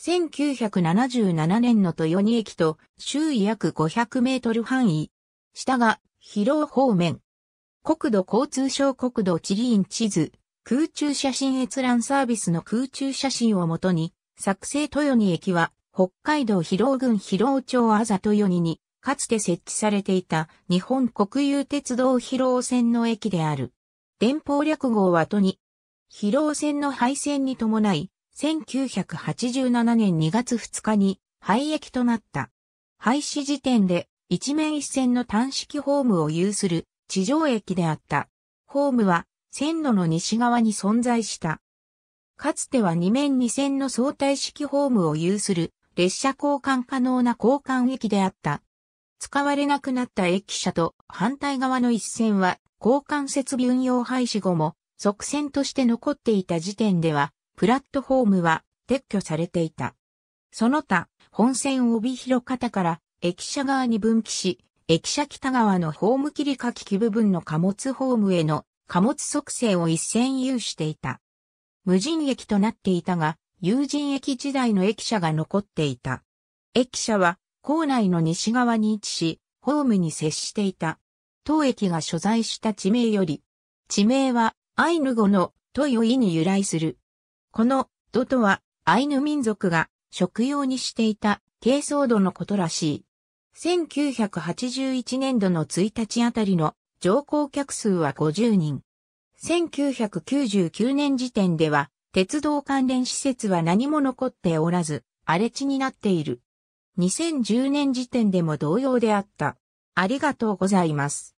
1977年の豊荷駅と周囲約500メートル範囲。下が広尾方面。国土交通省国土地理院地図、空中写真閲覧サービスの空中写真をもとに、作成豊荷駅は北海道広尾郡広尾町あざ豊荷に、かつて設置されていた日本国有鉄道広尾線の駅である。電報略号はとに、広尾線の廃線に伴い、1987年2月2日に廃駅となった。廃止時点で一面一線の単式ホームを有する地上駅であった。ホームは線路の西側に存在した。かつては二面二線の相対式ホームを有する列車交換可能な交換駅であった。使われなくなった駅舎と反対側の一線は交換設備運用廃止後も即線として残っていた時点ではプラットフォームは撤去されていた。その他、本線帯広方から駅舎側に分岐し、駅舎北側のホーム切り書き部分の貨物ホームへの貨物促成を一線有していた。無人駅となっていたが、有人駅時代の駅舎が残っていた。駅舎は構内の西側に位置し、ホームに接していた。当駅が所在した地名より、地名はアイヌ語のトイオイに由来する。この土とはアイヌ民族が食用にしていた軽装土のことらしい。1981年度の1日あたりの乗降客数は50人。1999年時点では鉄道関連施設は何も残っておらず荒れ地になっている。2010年時点でも同様であった。ありがとうございます。